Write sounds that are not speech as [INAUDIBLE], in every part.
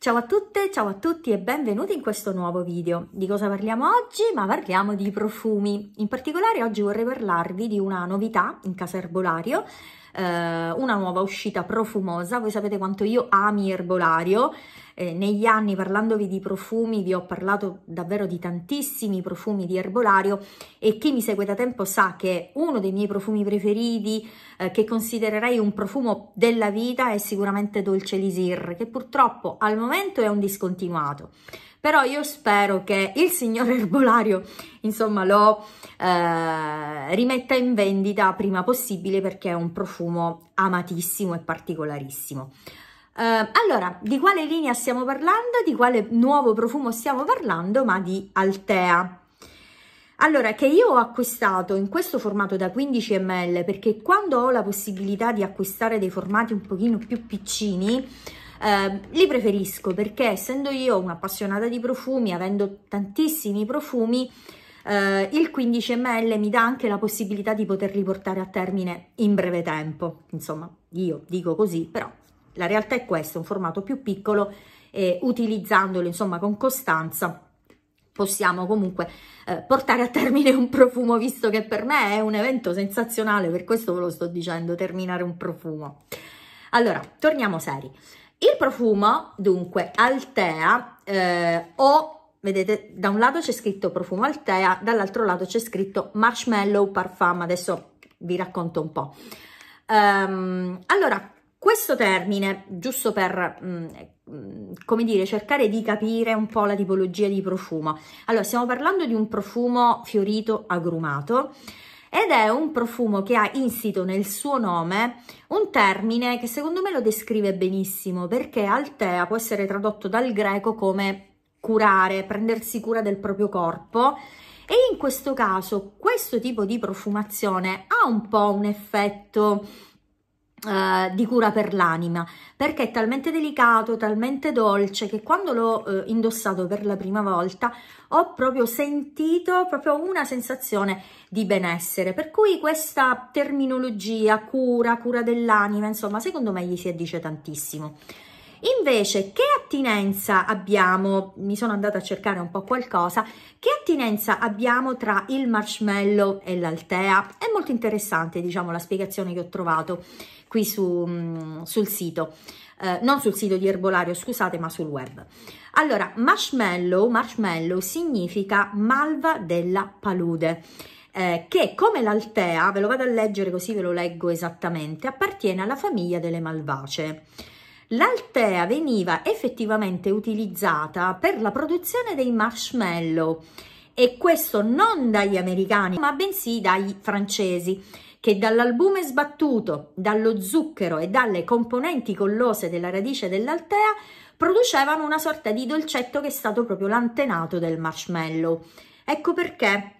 Ciao a tutte, ciao a tutti e benvenuti in questo nuovo video. Di cosa parliamo oggi? Ma parliamo di profumi. In particolare oggi vorrei parlarvi di una novità in casa erbolario eh, una nuova uscita profumosa. Voi sapete quanto io ami Erbolario. Eh, negli anni parlandovi di profumi vi ho parlato davvero di tantissimi profumi di erbolario e chi mi segue da tempo sa che uno dei miei profumi preferiti eh, che considererei un profumo della vita è sicuramente Dolce Lisir che purtroppo al momento è un discontinuato però io spero che il signor erbolario insomma lo eh, rimetta in vendita prima possibile perché è un profumo amatissimo e particolarissimo. Uh, allora, di quale linea stiamo parlando? Di quale nuovo profumo stiamo parlando? Ma di Altea. Allora, che io ho acquistato in questo formato da 15 ml perché quando ho la possibilità di acquistare dei formati un pochino più piccini, Ehm, li preferisco perché essendo io un'appassionata di profumi, avendo tantissimi profumi, eh, il 15 ml mi dà anche la possibilità di poterli portare a termine in breve tempo. Insomma, io dico così, però la realtà è questa, un formato più piccolo e utilizzandolo insomma con costanza possiamo comunque eh, portare a termine un profumo visto che per me è un evento sensazionale per questo ve lo sto dicendo terminare un profumo allora torniamo seri il profumo, dunque, Altea, eh, o, vedete, da un lato c'è scritto profumo Altea, dall'altro lato c'è scritto Marshmallow Parfum, adesso vi racconto un po'. Um, allora, questo termine, giusto per, mh, mm, come dire, cercare di capire un po' la tipologia di profumo. Allora, stiamo parlando di un profumo fiorito agrumato, ed è un profumo che ha insito nel suo nome un termine che secondo me lo descrive benissimo perché Altea può essere tradotto dal greco come curare, prendersi cura del proprio corpo e in questo caso questo tipo di profumazione ha un po' un effetto Uh, di cura per l'anima perché è talmente delicato, talmente dolce che quando l'ho uh, indossato per la prima volta ho proprio sentito proprio una sensazione di benessere per cui questa terminologia cura, cura dell'anima insomma secondo me gli si addice tantissimo Invece, che attinenza abbiamo? Mi sono andata a cercare un po' qualcosa. Che attinenza abbiamo tra il marshmallow e l'altea? È molto interessante, diciamo, la spiegazione che ho trovato qui su, mm, sul sito. Eh, non sul sito di Erbolario, scusate, ma sul web. Allora, marshmallow, marshmallow significa malva della palude. Eh, che come l'altea, ve lo vado a leggere così ve lo leggo esattamente, appartiene alla famiglia delle malvacee. L'altea veniva effettivamente utilizzata per la produzione dei marshmallow e questo non dagli americani ma bensì dai francesi che dall'albume sbattuto, dallo zucchero e dalle componenti collose della radice dell'altea producevano una sorta di dolcetto che è stato proprio l'antenato del marshmallow. Ecco perché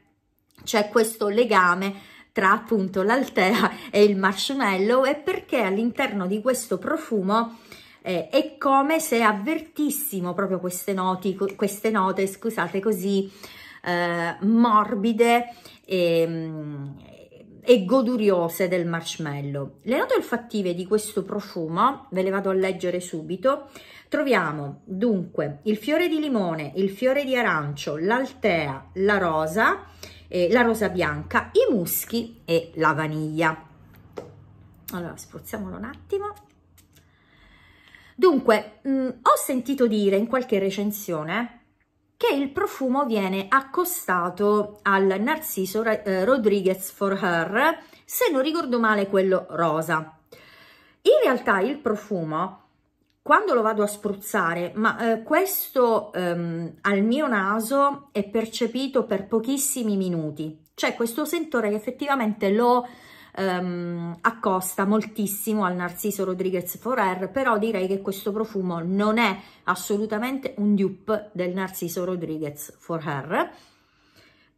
c'è questo legame tra appunto l'altea e il marshmallow e perché all'interno di questo profumo eh, è come se avvertissimo proprio queste, noti, queste note scusate, così eh, morbide e, e goduriose del marshmallow. Le note olfattive di questo profumo, ve le vado a leggere subito, troviamo dunque il fiore di limone, il fiore di arancio, l'altea, la rosa, eh, la rosa bianca, i muschi e la vaniglia. Allora, spruzziamolo un attimo. Dunque, mh, mm, ho sentito dire in qualche recensione che il profumo viene accostato al Narciso eh, Rodriguez for Her, se non ricordo male quello rosa. In realtà il profumo quando lo vado a spruzzare, ma eh, questo ehm, al mio naso è percepito per pochissimi minuti. C'è cioè, questo sentore che effettivamente lo ehm, accosta moltissimo al Narciso Rodriguez Forer, però direi che questo profumo non è assolutamente un dupe del Narciso Rodriguez Forer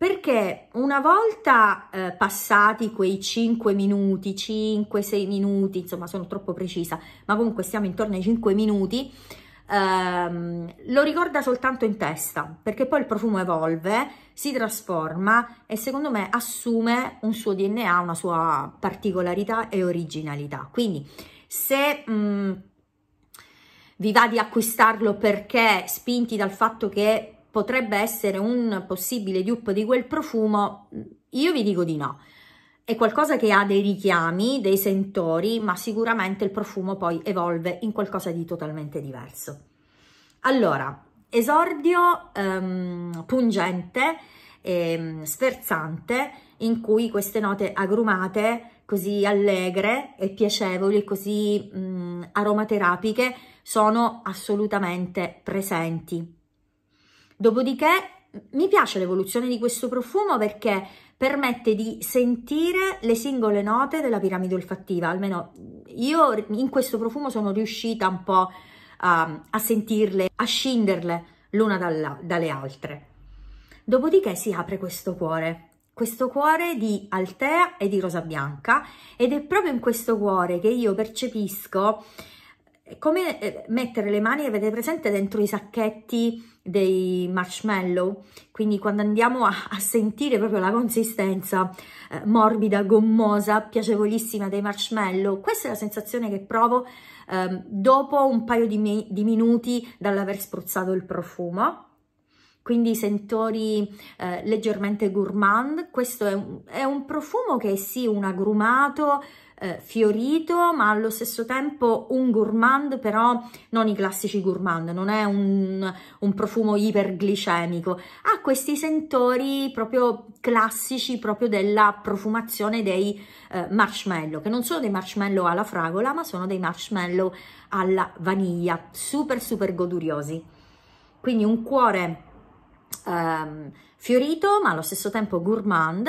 perché una volta eh, passati quei 5 minuti, 5-6 minuti, insomma sono troppo precisa, ma comunque siamo intorno ai 5 minuti, ehm, lo ricorda soltanto in testa, perché poi il profumo evolve, si trasforma e secondo me assume un suo DNA, una sua particolarità e originalità. Quindi se... Mh, mm, vi va di acquistarlo perché spinti dal fatto che potrebbe essere un possibile dupe di quel profumo, io vi dico di no. È qualcosa che ha dei richiami, dei sentori, ma sicuramente il profumo poi evolve in qualcosa di totalmente diverso. Allora, esordio ehm, pungente, ehm, sferzante, in cui queste note agrumate, così allegre e piacevoli, così mh, aromaterapiche, sono assolutamente presenti Dopodiché mi piace l'evoluzione di questo profumo perché permette di sentire le singole note della piramide olfattiva, almeno mm, io in questo profumo sono riuscita un po' a, a sentirle, a scinderle l'una dalle altre. Dopodiché si apre questo cuore, questo cuore di Altea e di Rosa Bianca ed è proprio in questo cuore che io percepisco eh, come eh, mettere le mani, avete presente, dentro i sacchetti dei marshmallow, quindi quando andiamo a, a sentire proprio la consistenza eh, morbida, gommosa, piacevolissima dei marshmallow, questa è la sensazione che provo eh, dopo un paio di, di minuti dall'aver spruzzato il profumo quindi sentori eh, leggermente gourmand. Questo è un, è un, profumo che è sì un agrumato, eh, fiorito, ma allo stesso tempo un gourmand, però non i classici gourmand, non è un, un profumo iperglicemico. Ha questi sentori proprio classici, proprio della profumazione dei eh, marshmallow, che non sono dei marshmallow alla fragola, ma sono dei marshmallow alla vaniglia, super super goduriosi. Quindi un cuore ehm, fiorito ma allo stesso tempo gourmand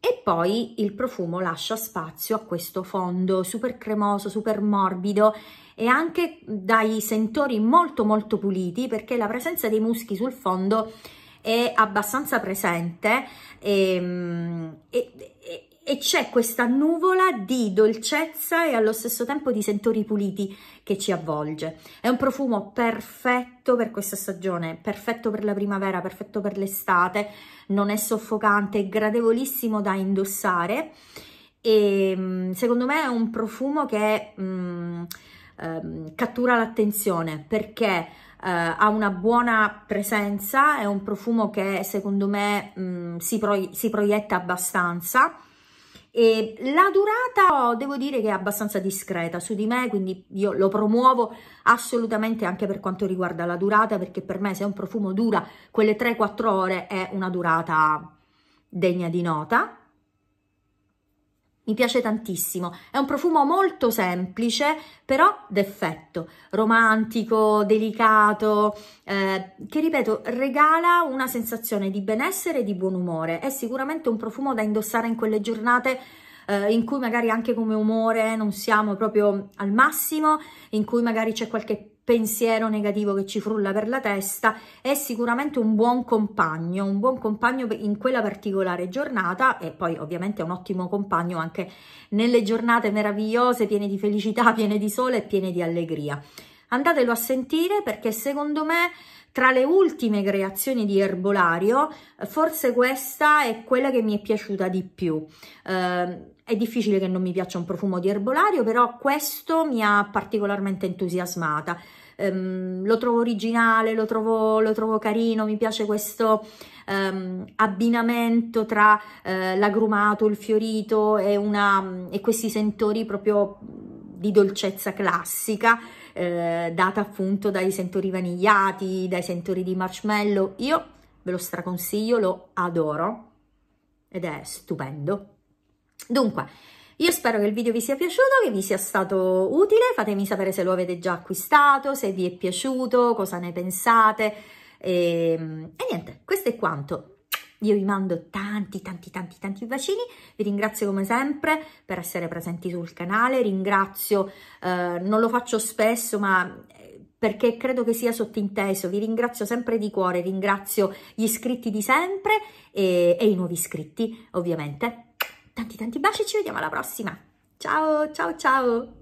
e poi il profumo lascia spazio a questo fondo super cremoso, super morbido e anche dai sentori molto molto puliti perché la presenza dei muschi sul fondo è abbastanza presente ehm, e, e, e c'è questa nuvola di dolcezza e allo stesso tempo di sentori puliti che ci avvolge. È un profumo perfetto per questa stagione, perfetto per la primavera, perfetto per l'estate, non è soffocante, è gradevolissimo da indossare e mm, secondo me è un profumo che mm, eh, cattura l'attenzione perché Uh, ha una buona presenza, è un profumo che secondo me mh, mm, si, pro si proietta abbastanza e la durata devo dire che è abbastanza discreta su di me, quindi io lo promuovo assolutamente anche per quanto riguarda la durata, perché per me se un profumo dura quelle 3-4 ore è una durata degna di nota. Mi piace tantissimo, è un profumo molto semplice, però d'effetto, romantico, delicato, eh, che ripeto, regala una sensazione di benessere e di buon umore. È sicuramente un profumo da indossare in quelle giornate eh, in cui magari anche come umore non siamo proprio al massimo, in cui magari c'è qualche pensiero negativo che ci frulla per la testa, è sicuramente un buon compagno, un buon compagno in quella particolare giornata e poi ovviamente un ottimo compagno anche nelle giornate meravigliose, piene di felicità, [LAUGHS] piene di sole e piene di allegria. Andatelo a sentire perché secondo me tra le ultime creazioni di Erbolario, forse questa è quella che mi è piaciuta di più. Eh, è difficile che non mi piaccia un profumo di Erbolario, però questo mi ha particolarmente entusiasmata ehm, lo trovo originale, lo trovo, lo trovo, carino, mi piace questo ehm, abbinamento tra eh, l'agrumato, il fiorito e, una, e questi sentori proprio di dolcezza classica eh, data appunto dai sentori vanigliati, dai sentori di marshmallow. Io ve lo straconsiglio, lo adoro ed è stupendo. Dunque, io spero che il video vi sia piaciuto, che vi sia stato utile, fatemi sapere se lo avete già acquistato, se vi è piaciuto, cosa ne pensate e, ehm, e niente, questo è quanto. Io vi mando tanti, tanti, tanti, tanti bacini. Vi ringrazio come sempre per essere presenti sul canale. Ringrazio, eh, non lo faccio spesso, ma eh, perché credo che sia sottinteso. Vi ringrazio sempre di cuore. Ringrazio gli iscritti di sempre e, e i nuovi iscritti, ovviamente tanti tanti baci ci vediamo alla prossima. Ciao, ciao, ciao!